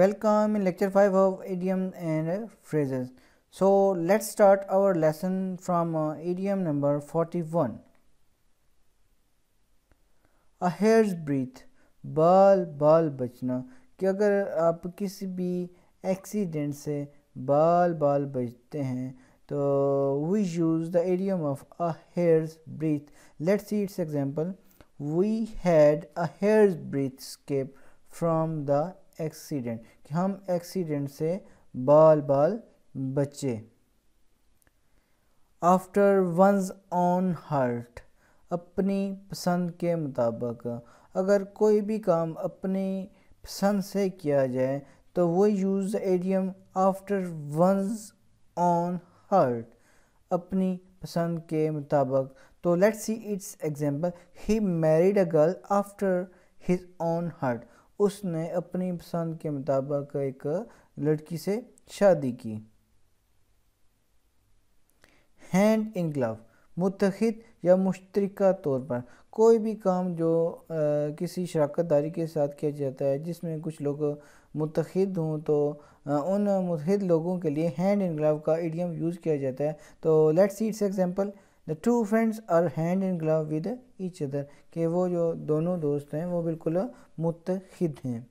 Welcome in lecture 5 of idioms and phrases. So let's start our lesson from uh, idiom number 41. A hair's breath, बाल बाल बचना कि अगर आप किसी भी एक्सीडेंट से बाल बाल बचते हैं तो we use the idiom of a hair's breath. Let's see its example. We had a hair's breadth escape from the accident कि हम एक्सीडेंट से बाल बाल बचे आफ्टर वंस ऑन हर्ट अपनी पसंद के मुताबिक अगर कोई भी काम अपनी पसंद से किया जाए तो वो use idiom after one's own heart अपनी पसंद के मुताबिक तो let's see its example he married a girl after his own heart उसने अपनी पसंद के मुताबिक एक लड़की से शादी की हैंड इन ग्लव मुतहद या मुश्तरका तौर पर कोई भी काम जो आ, किसी शराकत दारी के साथ किया जाता है जिसमें कुछ लोग मुतहद हों तो आ, उन मुतहद लोगों के लिए हैंड इन ग्लव का इडियम यूज़ किया जाता है तो let's see its example the two friends are hand in glove with each other के वो जो दोनों दोस्त हैं वो बिल्कुल मुतहद हैं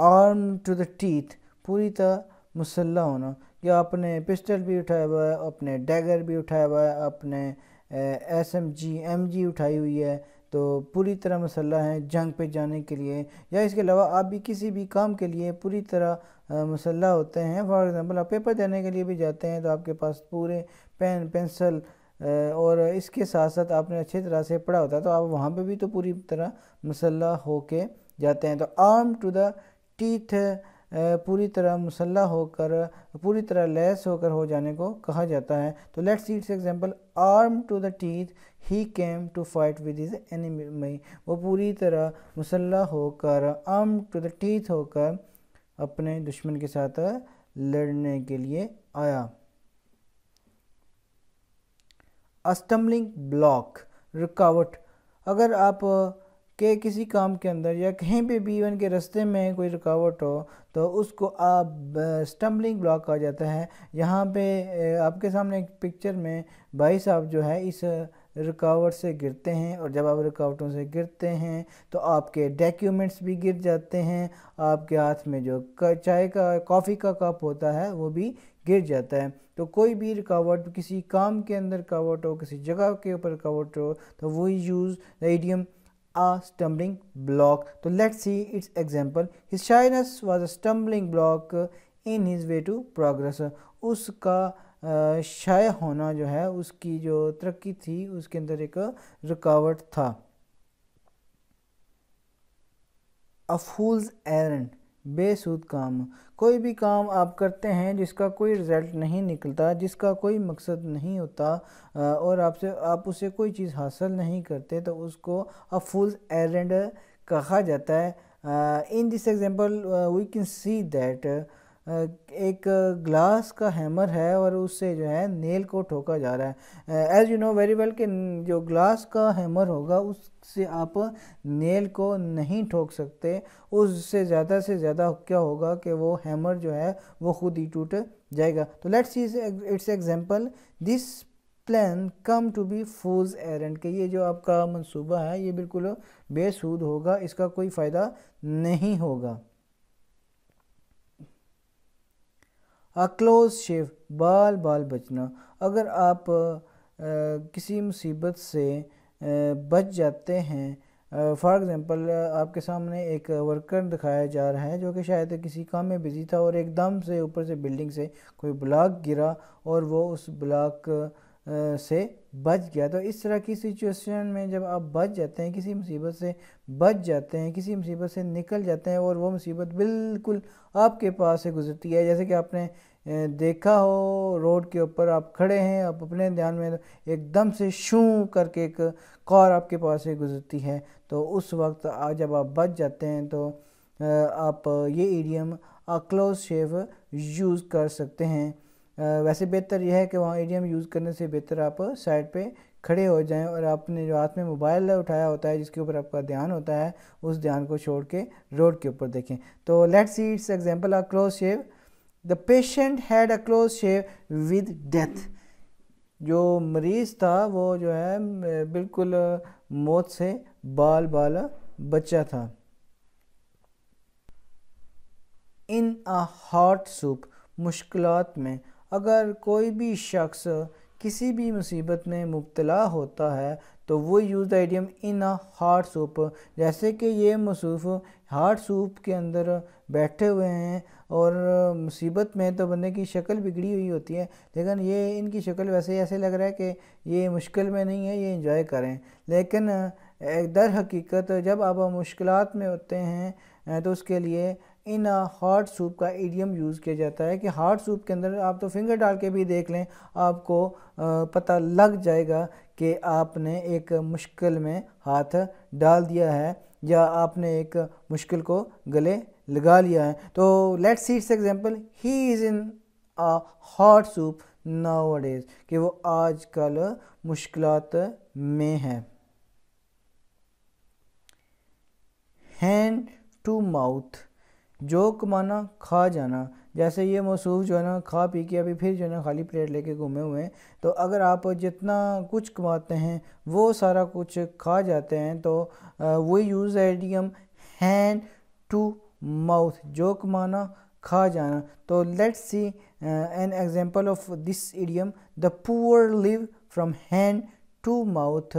आर्म टू द टीथ पूरी तरह मुसल्ला होना या अपने पिस्टल भी उठाया हुआ है अपने डैगर भी उठाया हुआ है अपने S M G M G उठाई हुई है तो पूरी तरह मसल्ला है जंग पे जाने के लिए या इसके अलावा आप भी किसी भी काम के लिए पूरी तरह मुसल्ह होते हैं फॉर एग्ज़ाम्पल आप पेपर देने के लिए भी जाते हैं तो आपके पास पूरे पेन पेंसिल और इसके साथ साथ आपने अच्छी तरह से पढ़ा होता है तो आप वहाँ पे भी तो पूरी तरह हो होके जाते हैं तो आर्म टू द टीथ पूरी तरह मसल्ह होकर पूरी तरह लैस होकर हो जाने को कहा जाता है तो let's its example arm to the teeth he came to fight with his enemy वो पूरी तरह मसल्ह होकर आर्म टू द टीथ होकर अपने दुश्मन के साथ लड़ने के लिए आया अस्टम्बलिंग ब्लॉक रुकावट अगर आप के किसी काम के अंदर या कहीं भी बीवन के रास्ते में कोई रुकावट हो तो उसको आप स्टम्बलिंग ब्लॉक कहा जाता है यहाँ पे आपके सामने एक पिक्चर में भाई साहब जो है इस रुकावट से गिरते हैं और जब आप रुकावटों से गिरते हैं तो आपके डॉक्यूमेंट्स भी गिर जाते हैं आपके हाथ में जो चाय का कॉफ़ी का कप होता है वो भी गिर जाता है तो कोई भी रुकावट किसी काम के अंदर रुकावट हो किसी जगह के ऊपर रुकावट हो तो वो use the uh stumbling block तो let see its example example shyness was a stumbling block in in way to progress progress uska शाय होना जो है उसकी जो तरक्की थी उसके अंदर एक रुकावट था अफूल्स एरन बेसूद काम कोई भी काम आप करते हैं जिसका कोई रिज़ल्ट नहीं निकलता जिसका कोई मकसद नहीं होता और आपसे आप उसे कोई चीज़ हासिल नहीं करते तो उसको अफूल्स एरेंड कहा जाता है in this example we can see that एक ग्लास का हैमर है और उससे जो है नेल को ठोका जा रहा है as you know very well कि जो ग्लास का हैमर होगा उससे आप नेल को नहीं ठोक सकते उससे ज़्यादा से ज़्यादा क्या होगा कि वो हैमर जो है वो खुद ही टूट जाएगा तो let's see its example this plan come to be fool's errand के ये जो आपका मंसूबा है ये बिल्कुल बेसूद होगा इसका कोई फ़ायदा नहीं होगा क्लोज शेव बाल बाल बचना अगर आप आ, किसी मुसीबत से आ, बच जाते हैं फॉर एग्ज़ाम्पल आपके सामने एक वर्कर दिखाया जा रहा है जो कि शायद किसी काम में बिज़ी था और एकदम से ऊपर से बिल्डिंग से कोई ब्लॉक गिरा और वो उस ब्लॉक से बच गया तो इस तरह की सिचुएशन में जब आप बच जाते हैं किसी मुसीबत से बच जाते हैं किसी मुसीबत से निकल जाते हैं और वो मुसीबत बिल्कुल आपके पास से गुजरती है जैसे कि आपने देखा हो रोड के ऊपर आप खड़े हैं आप अपने ध्यान में एकदम से शू करके एक कार आपके पास से गुजरती है तो उस वक्त जब आप बच जाते हैं तो आप ये अ क्लोज शेव यूज़ कर सकते हैं वैसे बेहतर यह है कि वहाँ एडीएम यूज़ करने से बेहतर आप साइड पे खड़े हो जाएं और आपने जो हाथ में मोबाइल उठाया होता है जिसके ऊपर आपका ध्यान होता है उस ध्यान को छोड़ के रोड के ऊपर देखें तो let see its example a close shave the patient had a close shave with death जो मरीज़ था वो जो है बिल्कुल मौत से बाल बाल बच्चा था इन अ हॉट सूप मुश्किलात में अगर कोई भी शख्स किसी भी मुसीबत में मुबतला होता है तो वो use the idiom in a hot soup जैसे कि ये मसूफ़ हार्ट सूप के अंदर बैठे हुए हैं और मुसीबत में तो बंदे की शक्ल बिगड़ी हुई होती है लेकिन ये इनकी शक्ल वैसे ऐसे लग रहा है कि ये मुश्किल में नहीं है ये इंजॉय करें लेकिन दर हकीकत जब आप मुश्किल में होते हैं तो उसके लिए इन हॉट सूप का एडियम यूज़ किया जाता है कि हॉट सूप के अंदर आप तो फिंगर डाल के भी देख लें आपको पता लग जाएगा कि आपने एक मुश्किल में हाथ डाल दिया है या आपने एक मुश्किल को गले लगा लिया है तो let see its example he is in a hot soup nowadays कि वो आज कल मुश्किल में है हैंड टू माउथ जो कमाना खा जाना जैसे ये मौसूफ जो है ना खा पी के अभी फिर जो है ना खाली प्लेट लेके घूमे हुए हैं तो अगर आप जितना कुछ कमाते हैं वो सारा कुछ खा जाते हैं तो वही यूज़ है एडियम हैंड टू माउथ जो कमाना खा जाना तो let's see an example of this idiom the poor live from hand to mouth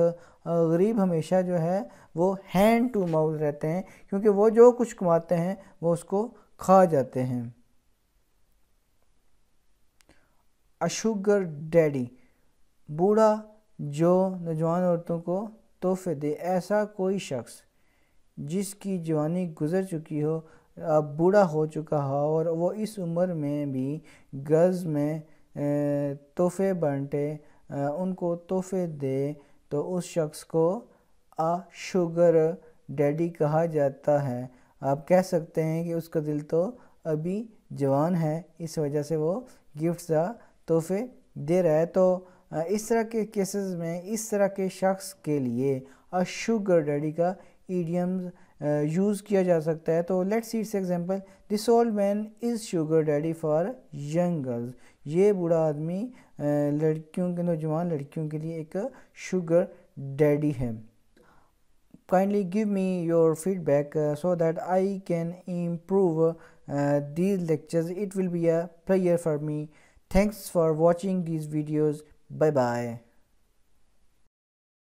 गरीब हमेशा जो है वो हैंड टू माउथ रहते हैं क्योंकि वो जो कुछ कमाते हैं वो उसको खा जाते हैं अशुगर डैडी बूढ़ा जो नौजवान औरतों को तोहफे दे ऐसा कोई शख्स जिसकी जवानी गुजर चुकी हो अब बूढ़ा हो चुका हो और वो इस उम्र में भी गर्ज़ में तोहफे बांटे उनको तोहफे दे तो उस शख्स को आ शुगर डैडी कहा जाता है आप कह सकते हैं कि उसका दिल तो अभी जवान है इस वजह से वो गिफ्ट या तोहफे दे रहा है तो इस तरह के केसेस में इस तरह के शख्स के लिए अ शुगर डैडी का ईडियम्स यूज़ किया जा सकता है तो let's see its example this old man is sugar daddy for young girls ये बूढ़ा आदमी लड़कियों के नौजवान लड़कियों के लिए एक शुगर डैडी है kindly give me your feedback uh, so that I can improve uh, these lectures. It will be a prayer for me. Thanks for watching these videos. Bye bye.